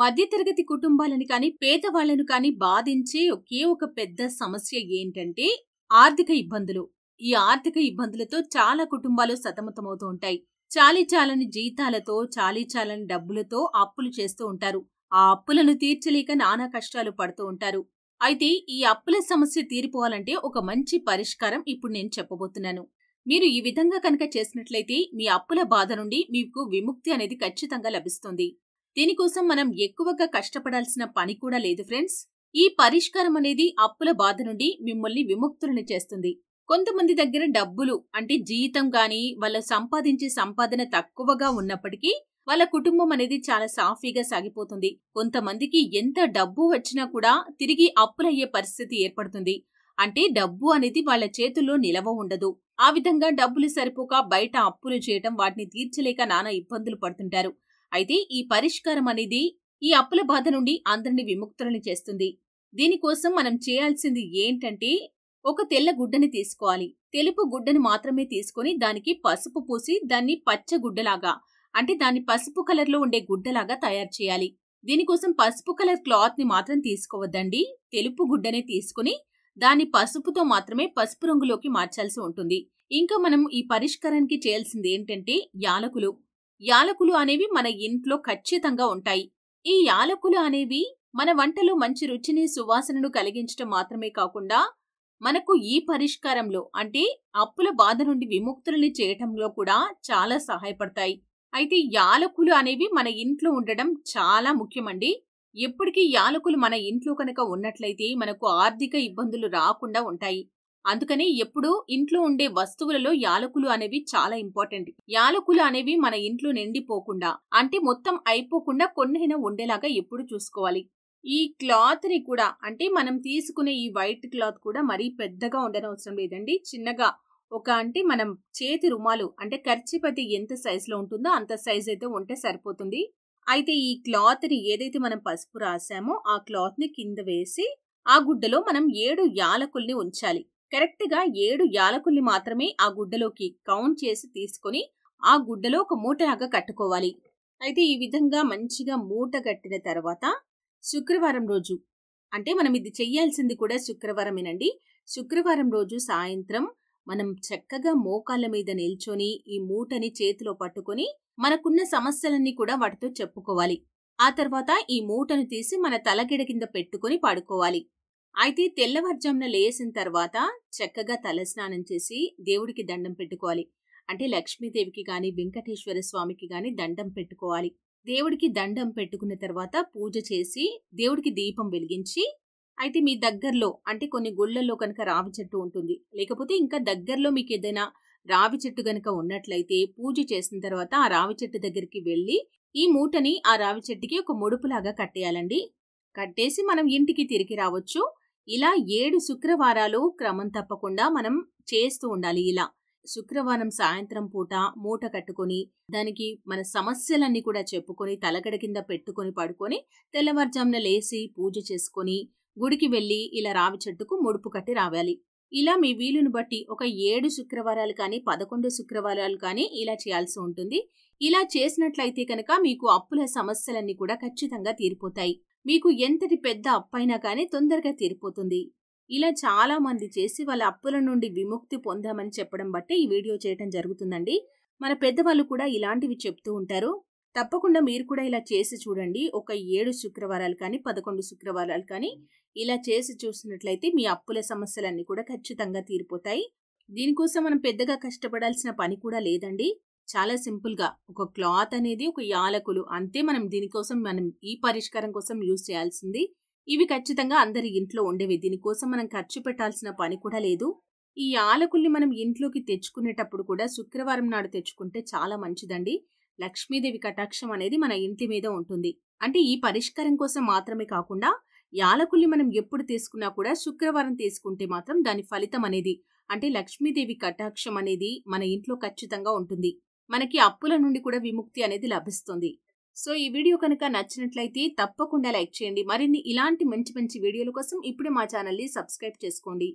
మధ్యతరగతి కుటుంబాలను కానీ పేదవాళ్లను కానీ బాధించే ఒకే ఒక పెద్ద సమస్య ఏంటంటే ఆర్థిక ఇబ్బందులు ఈ ఆర్థిక ఇబ్బందులతో చాలా కుటుంబాలు సతమతమవుతూ ఉంటాయి చాలీ చాలని జీతాలతో చాలీ చాలని డబ్బులతో అప్పులు చేస్తూ ఉంటారు ఆ అప్పులను తీర్చలేక నానా కష్టాలు పడుతూ ఉంటారు అయితే ఈ అప్పుల సమస్య తీరిపోవాలంటే ఒక మంచి పరిష్కారం ఇప్పుడు నేను చెప్పబోతున్నాను మీరు ఈ విధంగా కనుక చేసినట్లయితే మీ అప్పుల బాధ నుండి మీకు విముక్తి అనేది ఖచ్చితంగా లభిస్తుంది దీనికోసం మనం ఎక్కువగా కష్టపడాల్సిన పని కూడా లేదు ఫ్రెండ్స్ ఈ పరిష్కారం అనేది అప్పుల బాధ నుండి మిమ్మల్ని విముక్తులను చేస్తుంది కొంతమంది దగ్గర డబ్బులు అంటే జీతం గాని వాళ్ళ సంపాదించే సంపాదన తక్కువగా ఉన్నప్పటికీ వాళ్ళ కుటుంబం అనేది చాలా సాఫీగా సాగిపోతుంది కొంతమందికి ఎంత డబ్బు వచ్చినా కూడా తిరిగి అప్పులయ్యే పరిస్థితి ఏర్పడుతుంది అంటే డబ్బు అనేది వాళ్ళ చేతుల్లో నిలవ ఉండదు ఆ విధంగా డబ్బులు సరిపోక బయట అప్పులు చేయటం వాటిని తీర్చలేక నానా ఇబ్బందులు పడుతుంటారు అయితే ఈ పరిష్కారం అనేది ఈ అప్పుల బాధ నుండి అందరిని విముక్తులను చేస్తుంది దీనికోసం మనం చేయాల్సింది ఏంటంటే ఒక తెల్ల గుడ్డని తీసుకోవాలి తెలుపు గుడ్డని మాత్రమే తీసుకొని దానికి పసుపు పూసి దాన్ని పచ్చ గుడ్డలాగా అంటే దాన్ని పసుపు కలర్లో ఉండే గుడ్డలాగా తయారు చేయాలి దీనికోసం పసుపు కలర్ క్లాత్ ని మాత్రం తీసుకోవద్దండి తెలుపు గుడ్డనే తీసుకుని దాన్ని పసుపుతో మాత్రమే పసుపు రంగులోకి మార్చాల్సి ఉంటుంది ఇంకా మనం ఈ పరిష్కారానికి చేయాల్సింది ఏంటంటే యాలకులు యాలకులు అనేవి మన ఇంట్లో ఖచ్చితంగా ఉంటాయి ఈ యాలకులు అనేవి మన వంటలో మంచి రుచిని సువాసనను కలిగించటం మాత్రమే కాకుండా మనకు ఈ పరిష్కారంలో అంటే అప్పుల బాధ నుండి విముక్తులని చేయటంలో కూడా చాలా సహాయపడతాయి అయితే యాలకులు అనేవి మన ఇంట్లో ఉండడం చాలా ముఖ్యమండి ఎప్పటికీ యాలకులు మన ఇంట్లో కనుక ఉన్నట్లయితే మనకు ఆర్థిక ఇబ్బందులు రాకుండా ఉంటాయి అందుకని ఎప్పుడు ఇంట్లో ఉండే వస్తువులలో యాలకులు అనేవి చాలా ఇంపార్టెంట్ యాలకులు అనేవి మన ఇంట్లో నిండిపోకుండా అంటే మొత్తం అయిపోకుండా కొన్నైనా ఉండేలాగా ఎప్పుడు చూసుకోవాలి ఈ క్లాత్ ని కూడా అంటే మనం తీసుకునే ఈ వైట్ క్లాత్ కూడా మరీ పెద్దగా ఉండనవసరం లేదండి చిన్నగా ఒక అంటే మనం చేతి రుమాలు అంటే ఖర్చిపతి ఎంత సైజులో ఉంటుందో అంత సైజ్ అయితే ఉంటే సరిపోతుంది అయితే ఈ క్లాత్ని ఏదైతే మనం పసుపు రాసామో ఆ క్లాత్ని కింద వేసి ఆ గుడ్డలో మనం ఏడు యాలకుల్ని ఉంచాలి కరెక్ట్గా ఏడు యాలకుల్ని మాత్రమే ఆ గుడ్డలోకి కౌంట్ చేసి తీసుకొని ఆ గుడ్డలో ఒక మూటలాగా కట్టుకోవాలి అయితే ఈ విధంగా మంచిగా మూట కట్టిన తర్వాత శుక్రవారం రోజు అంటే మనం ఇది చెయ్యాల్సింది కూడా శుక్రవారమేనండి శుక్రవారం రోజు సాయంత్రం మనం చక్కగా మోకాళ్ళ మీద నిల్చొని ఈ మూటని చేతిలో పట్టుకొని మనకున్న సమస్యలన్నీ కూడా వాటితో చెప్పుకోవాలి ఆ తర్వాత ఈ మూటను తీసి మన తలగిడ కింద పెట్టుకుని పాడుకోవాలి అయితే తెల్లవారుజామున లేసిన తర్వాత చక్కగా తలస్నానం చేసి దేవుడికి దండం పెట్టుకోవాలి అంటే లక్ష్మీదేవికి కానీ వెంకటేశ్వర స్వామికి కానీ దండం పెట్టుకోవాలి దేవుడికి దండం పెట్టుకున్న తర్వాత పూజ చేసి దేవుడికి దీపం వెలిగించి అయితే మీ దగ్గరలో అంటే కొన్ని గుళ్ళల్లో కనుక రావి చెట్టు ఉంటుంది లేకపోతే ఇంకా దగ్గరలో మీకు ఏదైనా రావి చెట్టు గనక ఉన్నట్లయితే పూజ చేసిన తర్వాత ఆ రావి చెట్టు దగ్గరికి వెళ్ళి ఈ మూటని ఆ రావి చెట్టుకి ఒక ముడుపులాగా కట్టేయాలండి కట్టేసి మనం ఇంటికి తిరిగి రావచ్చు ఇలా ఏడు శుక్రవారాలు క్రమం తప్పకుండా మనం చేస్తూ ఉండాలి ఇలా శుక్రవారం సాయంత్రం పూట మూట కట్టుకొని దానికి మన సమస్యలన్నీ కూడా చెప్పుకొని తలగడ కింద పెట్టుకొని పడుకొని తెల్లవారుజామున లేచి పూజ చేసుకొని గుడికి వెళ్ళి ఇలా రావి చెట్టుకు ముడుపు కట్టి రావాలి ఇలా మీ వీలును బట్టి ఒక ఏడు శుక్రవారాలు కానీ పదకొండు శుక్రవారాలు కానీ ఇలా చేయాల్సి ఉంటుంది ఇలా చేసినట్లయితే కనుక మీకు అప్పుల సమస్యలన్నీ కూడా ఖచ్చితంగా తీరిపోతాయి మీకు ఎంతటి పెద్ద అప్పైనా కానీ తొందరగా తీరిపోతుంది ఇలా చాలా మంది చేసి వాళ్ళ అప్పుల నుండి విముక్తి పొందామని చెప్పడం బట్టి ఈ వీడియో చేయడం జరుగుతుందండి మన పెద్దవాళ్ళు కూడా ఇలాంటివి చెప్తూ ఉంటారు తప్పకుండా మీరు కూడా ఇలా చేసి చూడండి ఒక ఏడు శుక్రవారాలు కానీ పదకొండు శుక్రవారాలు కానీ ఇలా చేసి చూసినట్లయితే మీ అప్పుల సమస్యలన్నీ కూడా ఖచ్చితంగా తీరిపోతాయి దీనికోసం మనం పెద్దగా కష్టపడాల్సిన పని కూడా లేదండి చాలా సింపుల్గా ఒక క్లాత్ అనేది ఒక యాలకులు అంతే మనం దీనికోసం మనం ఈ పరిష్కారం కోసం యూజ్ చేయాల్సింది ఇవి ఖచ్చితంగా అందరి ఇంట్లో ఉండేవి దీనికోసం మనం ఖర్చు పెట్టాల్సిన పని కూడా లేదు ఈ యాలకుల్ని మనం ఇంట్లోకి తెచ్చుకునేటప్పుడు కూడా శుక్రవారం నాడు తెచ్చుకుంటే చాలా మంచిదండి లక్ష్మీదేవి కటాక్షం అనేది మన ఇంటి మీద ఉంటుంది అంటే ఈ పరిష్కారం కోసం మాత్రమే కాకుండా యాలకుల్ని మనం ఎప్పుడు తీసుకున్నా కూడా శుక్రవారం తీసుకుంటే మాత్రం దాని ఫలితం అనేది అంటే లక్ష్మీదేవి కటాక్షం అనేది మన ఇంట్లో ఖచ్చితంగా ఉంటుంది మనకి అప్పుల నుండి కూడా విముక్తి అనేది లభిస్తుంది సో ఈ వీడియో కనుక నచ్చినట్లయితే తప్పకుండా లైక్ చేయండి మరిన్ని ఇలాంటి మంచి మంచి వీడియోల కోసం ఇప్పుడే మా ఛానల్ని సబ్స్క్రైబ్ చేసుకోండి